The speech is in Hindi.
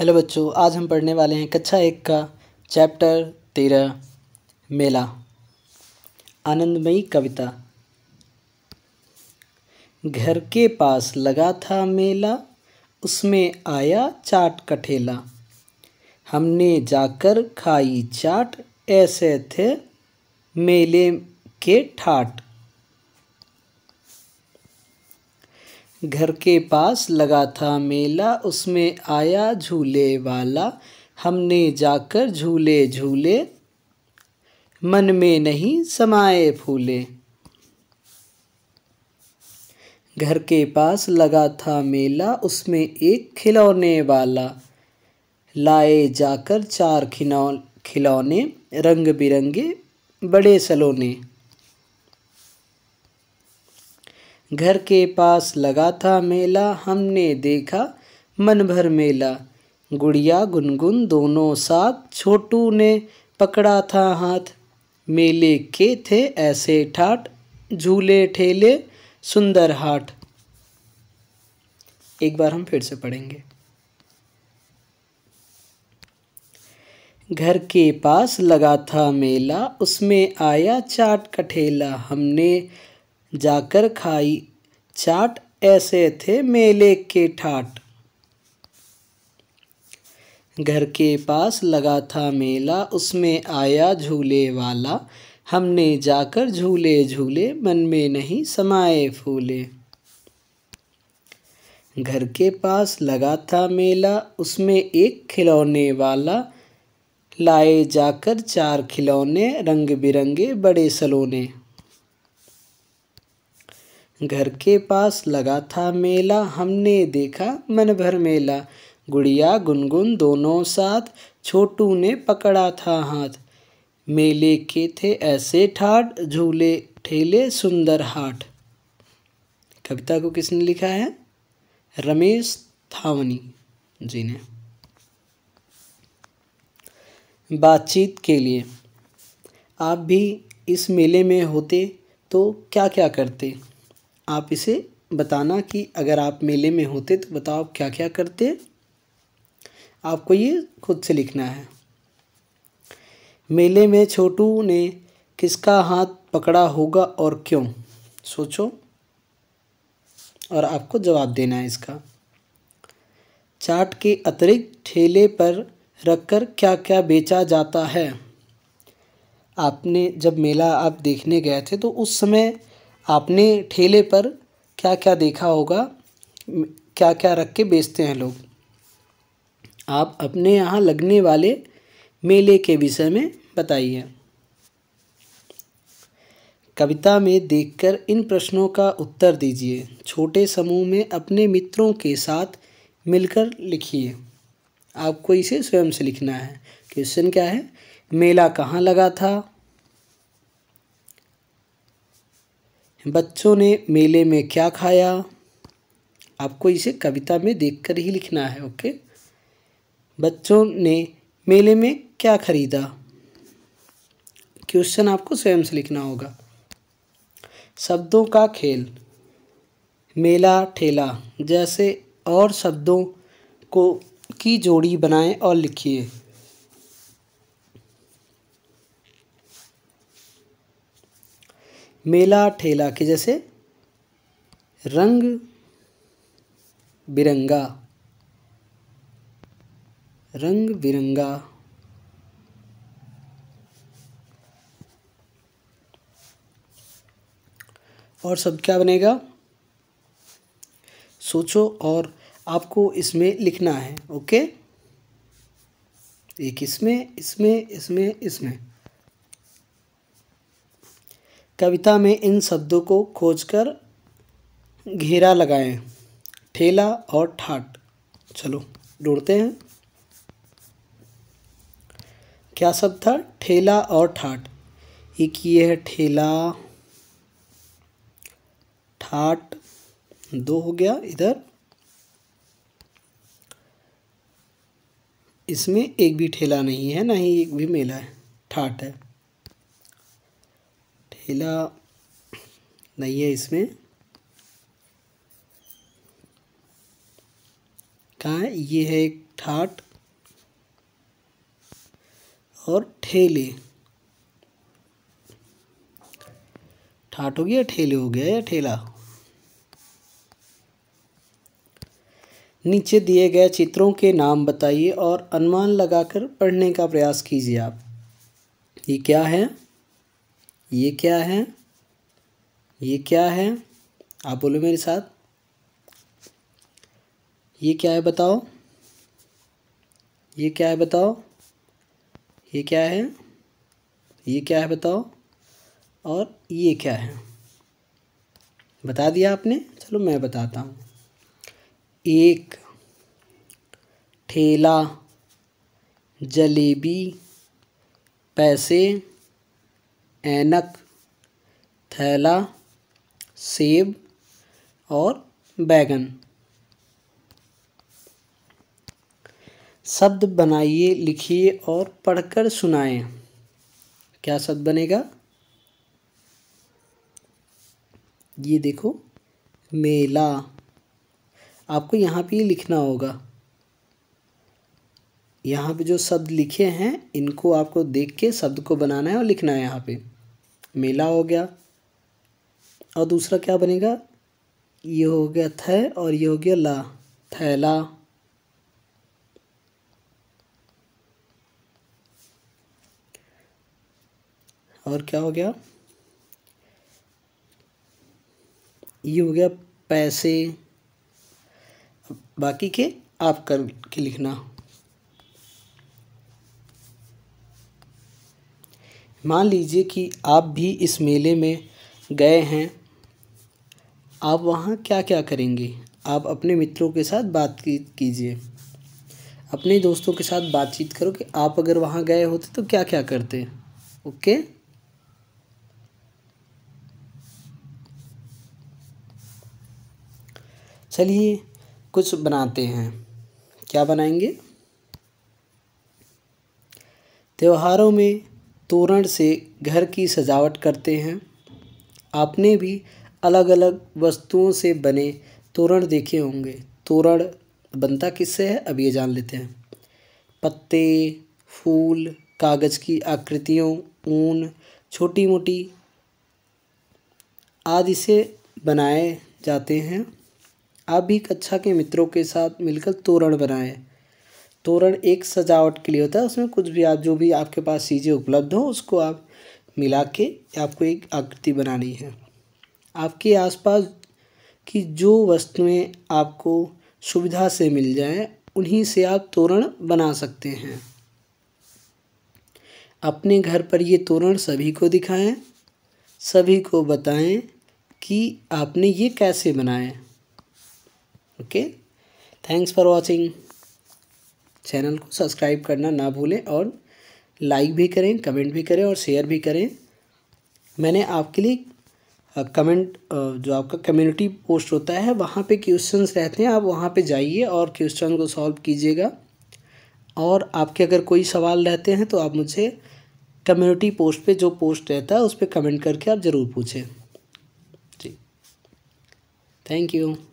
हेलो बच्चों आज हम पढ़ने वाले हैं कक्षा एक का चैप्टर तेरह मेला आनंदमयी कविता घर के पास लगा था मेला उसमें आया चाट कठेला हमने जाकर खाई चाट ऐसे थे मेले के ठाट घर के पास लगा था मेला उसमें आया झूले वाला हमने जाकर झूले झूले मन में नहीं समाए फूले घर के पास लगा था मेला उसमें एक खिलौने वाला लाए जाकर चार खिलौने रंग बिरंगे बड़े सलोने घर के पास लगा था मेला हमने देखा मन भर मेला गुड़िया गुनगुन दोनों साथ छोटू ने पकड़ा था हाथ मेले के थे ऐसे ठाट झूले ठेले सुंदर हाट एक बार हम फिर से पढ़ेंगे घर के पास लगा था मेला उसमें आया चाट का ठेला हमने जाकर खाई चाट ऐसे थे मेले के ठाट घर के पास लगा था मेला उसमें आया झूले वाला हमने जाकर झूले झूले मन में नहीं समाए फूले घर के पास लगा था मेला उसमें एक खिलौने वाला लाए जाकर चार खिलौने रंग बिरंगे बड़े सलोने घर के पास लगा था मेला हमने देखा मन भर मेला गुड़िया गुनगुन दोनों साथ छोटू ने पकड़ा था हाथ मेले के थे ऐसे ठाट झूले ठेले सुंदर हाट कविता को किसने लिखा है रमेश थावनी जी ने बातचीत के लिए आप भी इस मेले में होते तो क्या क्या करते आप इसे बताना कि अगर आप मेले में होते तो बताओ क्या क्या करते आपको ये खुद से लिखना है मेले में छोटू ने किसका हाथ पकड़ा होगा और क्यों सोचो और आपको जवाब देना है इसका चाट के अतिरिक्त ठेले पर रखकर क्या क्या बेचा जाता है आपने जब मेला आप देखने गए थे तो उस समय आपने ठेले पर क्या क्या देखा होगा क्या क्या रख के बेचते हैं लोग आप अपने यहाँ लगने वाले मेले के विषय में बताइए कविता में देखकर इन प्रश्नों का उत्तर दीजिए छोटे समूह में अपने मित्रों के साथ मिलकर लिखिए आपको इसे स्वयं से लिखना है क्वेश्चन क्या है मेला कहाँ लगा था बच्चों ने मेले में क्या खाया आपको इसे कविता में देखकर ही लिखना है ओके बच्चों ने मेले में क्या खरीदा क्वेश्चन आपको स्वयं से लिखना होगा शब्दों का खेल मेला ठेला जैसे और शब्दों को की जोड़ी बनाएं और लिखिए मेला ठेला के जैसे रंग बिरंगा रंग बिरंगा और शब्द क्या बनेगा सोचो और आपको इसमें लिखना है ओके एक इसमें इसमें इसमें इसमें कविता में इन शब्दों को खोजकर घेरा लगाएं ठेला और ठाट चलो ढूंढते हैं क्या शब्द था ठेला और ठाट एक ये है ठेला ठाट दो हो गया इधर इसमें एक भी ठेला नहीं है ना ही एक भी मेला है ठाट है किला नहीं है इसमें कहाँ है ये है एक ठाट और ठेले ठाट हो गया ठेले हो गया या ठेला नीचे दिए गए चित्रों के नाम बताइए और अनुमान लगाकर पढ़ने का प्रयास कीजिए आप ये क्या है ये क्या है ये क्या है आप बोलो मेरे साथ ये क्या है बताओ ये क्या है बताओ ये क्या है ये क्या है बताओ और ये क्या है बता दिया आपने चलो मैं बताता हूँ एक ठेला जलेबी पैसे ऐनक थैला सेब और बैगन शब्द बनाइए लिखिए और पढ़कर सुनाएं क्या शब्द बनेगा ये देखो मेला आपको यहाँ पे लिखना होगा यहाँ पे जो शब्द लिखे हैं इनको आपको देख के शब्द को बनाना है और लिखना है यहाँ पे मेला हो गया और दूसरा क्या बनेगा ये हो गया थ और ये हो गया ला थैला और क्या हो गया ये हो गया पैसे बाकी के आप कर के लिखना मान लीजिए कि आप भी इस मेले में गए हैं आप वहाँ क्या क्या करेंगे आप अपने मित्रों के साथ बातचीत कीजिए अपने दोस्तों के साथ बातचीत करो कि आप अगर वहाँ गए होते तो क्या क्या करते ओके चलिए कुछ बनाते हैं क्या बनाएंगे त्योहारों में तोरण से घर की सजावट करते हैं आपने भी अलग अलग वस्तुओं से बने तोरण देखे होंगे तोरण बनता किससे है अब ये जान लेते हैं पत्ते फूल कागज़ की आकृतियों ऊन छोटी मोटी आदि से बनाए जाते हैं आप भी कक्षा के मित्रों के साथ मिलकर तोरण बनाएं तोरण एक सजावट के लिए होता है उसमें कुछ भी आप जो भी आपके पास चीज़ें उपलब्ध हो उसको आप मिला के आपको एक आकृति बनानी है आपके आसपास की जो वस्तुएं आपको सुविधा से मिल जाए उन्हीं से आप तोरण बना सकते हैं अपने घर पर ये तोरण सभी को दिखाएं सभी को बताएं कि आपने ये कैसे बनाए okay thanks for watching channel को सब्सक्राइब करना ना भूलें और लाइक भी करें कमेंट भी करें और शेयर भी करें मैंने आपके लिए कमेंट जो आपका कम्युनिटी पोस्ट होता है वहाँ पे क्वेश्चंस रहते हैं आप वहाँ पे जाइए और क्वेश्चन को सॉल्व कीजिएगा और आपके अगर कोई सवाल रहते हैं तो आप मुझे कम्युनिटी पोस्ट पे जो पोस्ट रहता है उस पर कमेंट करके आप ज़रूर पूछें जी थैंक यू